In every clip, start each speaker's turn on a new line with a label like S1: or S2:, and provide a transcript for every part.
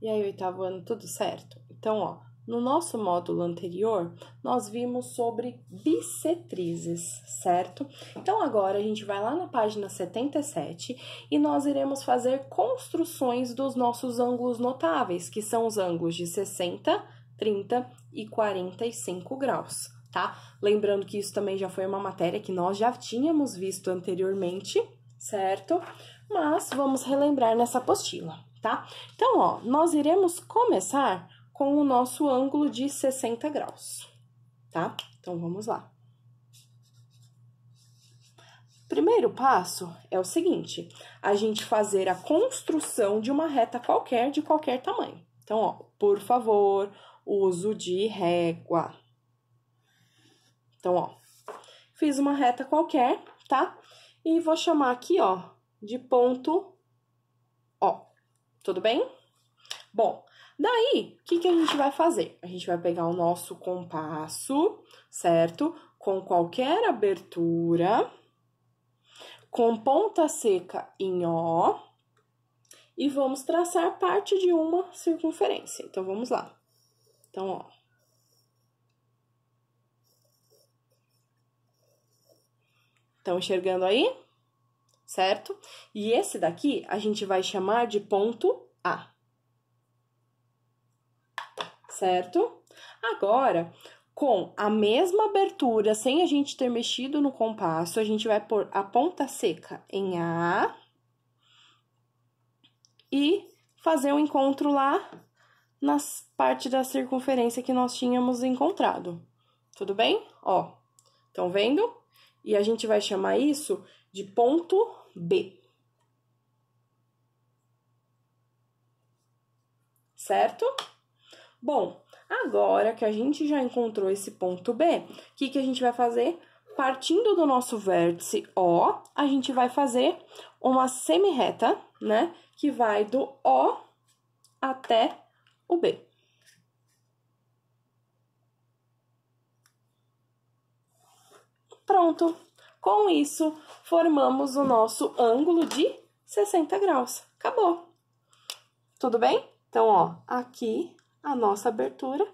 S1: E aí, oitavo ano, tudo certo? Então, ó, no nosso módulo anterior, nós vimos sobre bissetrizes, certo? Então, agora a gente vai lá na página 77 e nós iremos fazer construções dos nossos ângulos notáveis, que são os ângulos de 60, 30 e 45 graus, tá? Lembrando que isso também já foi uma matéria que nós já tínhamos visto anteriormente, certo? Mas vamos relembrar nessa apostila tá? Então, ó, nós iremos começar com o nosso ângulo de 60 graus, tá? Então, vamos lá. Primeiro passo é o seguinte, a gente fazer a construção de uma reta qualquer, de qualquer tamanho. Então, ó, por favor, uso de régua. Então, ó, fiz uma reta qualquer, tá? E vou chamar aqui, ó, de ponto O. Tudo bem? Bom, daí, o que, que a gente vai fazer? A gente vai pegar o nosso compasso, certo? Com qualquer abertura, com ponta seca em O, e vamos traçar parte de uma circunferência. Então, vamos lá. Então, ó. Estão enxergando aí? Certo? E esse daqui a gente vai chamar de ponto a. Certo? Agora, com a mesma abertura, sem a gente ter mexido no compasso, a gente vai pôr a ponta seca em A e fazer o um encontro lá na parte da circunferência que nós tínhamos encontrado. Tudo bem? Ó, estão vendo? E a gente vai chamar isso de ponto B. certo? Bom, agora que a gente já encontrou esse ponto B, o que, que a gente vai fazer? Partindo do nosso vértice O, a gente vai fazer uma semi-reta, né? Que vai do O até o B. Pronto. Com isso, formamos o nosso ângulo de 60 graus. Acabou. Tudo bem? Então, ó, aqui a nossa abertura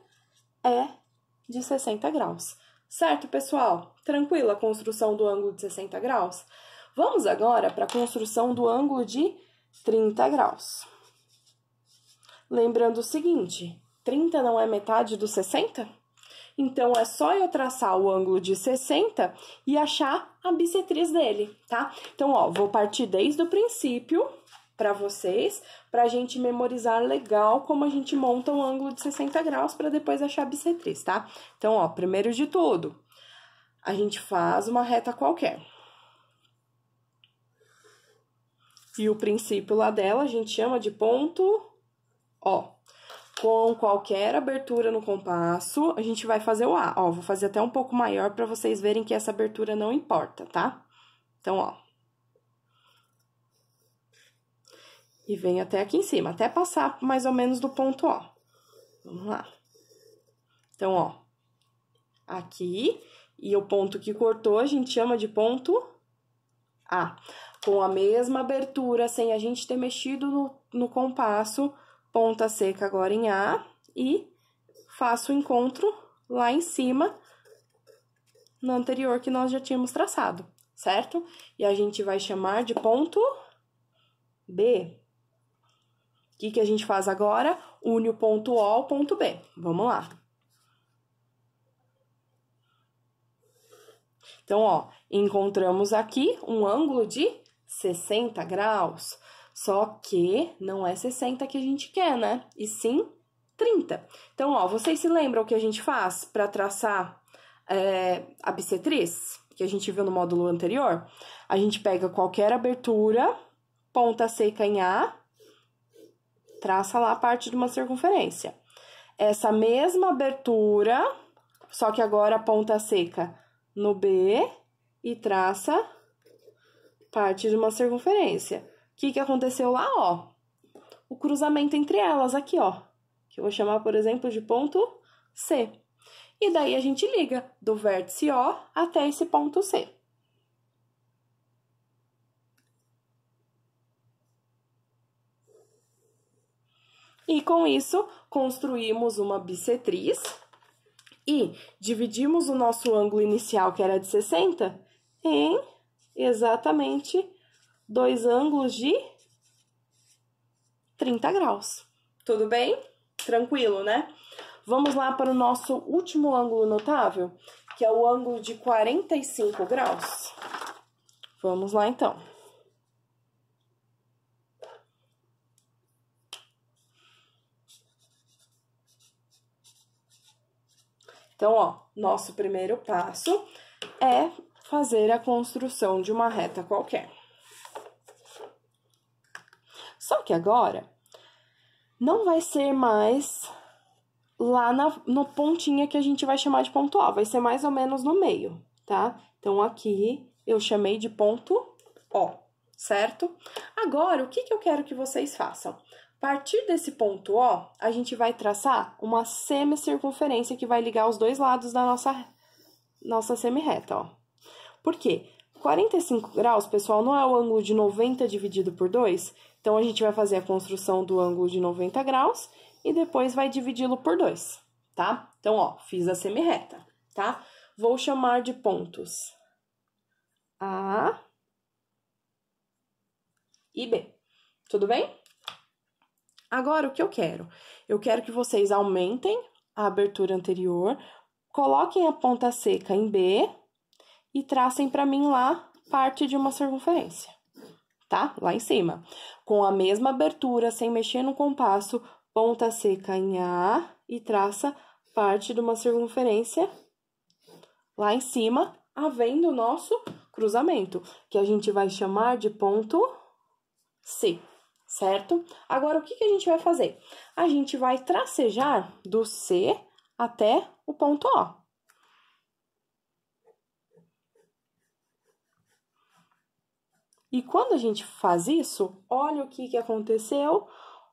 S1: é de 60 graus. Certo, pessoal? Tranquilo a construção do ângulo de 60 graus? Vamos agora para a construção do ângulo de 30 graus. Lembrando o seguinte, 30 não é metade do 60? Então, é só eu traçar o ângulo de 60 e achar a bissetriz dele, tá? Então, ó, vou partir desde o princípio para vocês, para a gente memorizar legal como a gente monta um ângulo de 60 graus para depois achar a bissetriz, tá? Então, ó, primeiro de tudo, a gente faz uma reta qualquer. E o princípio lá dela a gente chama de ponto O. Com qualquer abertura no compasso, a gente vai fazer o A. Ó, vou fazer até um pouco maior para vocês verem que essa abertura não importa, tá? Então, ó. e vem até aqui em cima, até passar mais ou menos do ponto O. Vamos lá. Então, ó, aqui, e o ponto que cortou a gente chama de ponto A. Com a mesma abertura, sem a gente ter mexido no, no compasso, ponta seca agora em A e faço o encontro lá em cima, no anterior que nós já tínhamos traçado, certo? E a gente vai chamar de ponto B que, que a gente faz agora? Une o ponto O ao ponto B. Vamos lá. Então, ó, encontramos aqui um ângulo de 60 graus. Só que não é 60 que a gente quer, né? E sim 30. Então, ó, vocês se lembram o que a gente faz para traçar é, a bissetriz? Que a gente viu no módulo anterior? A gente pega qualquer abertura, ponta seca em A, traça lá a parte de uma circunferência. Essa mesma abertura, só que agora a ponta seca no B e traça parte de uma circunferência. O que, que aconteceu lá, ó? O cruzamento entre elas aqui, ó. Que eu vou chamar, por exemplo, de ponto C. E daí a gente liga do vértice O até esse ponto C. E com isso, construímos uma bissetriz e dividimos o nosso ângulo inicial, que era de 60, em exatamente dois ângulos de 30 graus. Tudo bem? Tranquilo, né? Vamos lá para o nosso último ângulo notável, que é o ângulo de 45 graus. Vamos lá então. Então, ó, nosso primeiro passo é fazer a construção de uma reta qualquer. Só que agora não vai ser mais lá na no pontinha que a gente vai chamar de ponto O, vai ser mais ou menos no meio, tá? Então aqui eu chamei de ponto O, certo? Agora, o que, que eu quero que vocês façam? A partir desse ponto O, a gente vai traçar uma semicircunferência que vai ligar os dois lados da nossa, nossa semi-reta, ó. Por quê? 45 graus, pessoal, não é o ângulo de 90 dividido por 2? Então, a gente vai fazer a construção do ângulo de 90 graus e depois vai dividi-lo por 2, tá? Então, ó, fiz a semi-reta, tá? Vou chamar de pontos A e B, tudo bem? Agora, o que eu quero? Eu quero que vocês aumentem a abertura anterior, coloquem a ponta seca em B e tracem para mim lá parte de uma circunferência, tá? Lá em cima. Com a mesma abertura, sem mexer no compasso, ponta seca em A e traça parte de uma circunferência lá em cima, havendo o nosso cruzamento, que a gente vai chamar de ponto C certo? Agora, o que, que a gente vai fazer? A gente vai tracejar do C até o ponto O. E quando a gente faz isso, olha o que, que aconteceu,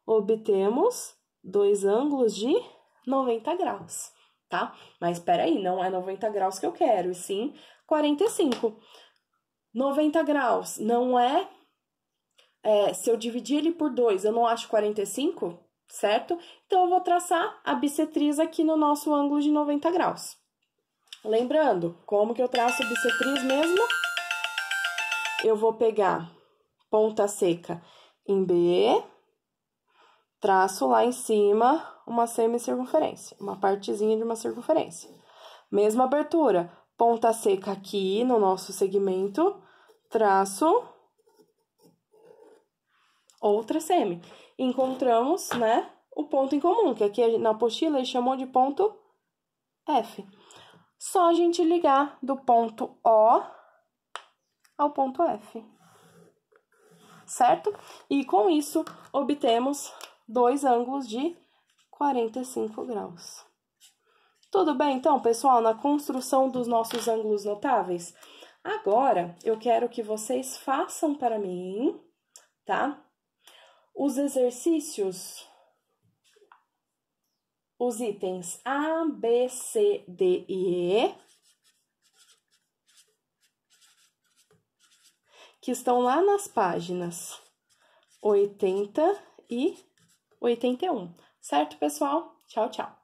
S1: obtemos dois ângulos de 90 graus, tá? Mas espera aí, não é 90 graus que eu quero, e sim 45. 90 graus não é é, se eu dividir ele por 2, eu não acho 45, certo? Então, eu vou traçar a bissetriz aqui no nosso ângulo de 90 graus. Lembrando, como que eu traço a bissetriz mesmo? Eu vou pegar ponta seca em B, traço lá em cima uma semicircunferência, uma partezinha de uma circunferência. Mesma abertura, ponta seca aqui no nosso segmento, traço outra semi. Encontramos, né, o ponto em comum, que aqui na apostila ele chamou de ponto F. Só a gente ligar do ponto O ao ponto F. Certo? E com isso, obtemos dois ângulos de 45 graus. Tudo bem, então, pessoal, na construção dos nossos ângulos notáveis? Agora, eu quero que vocês façam para mim, tá? Os exercícios, os itens A, B, C, D e E, que estão lá nas páginas 80 e 81, certo, pessoal? Tchau, tchau!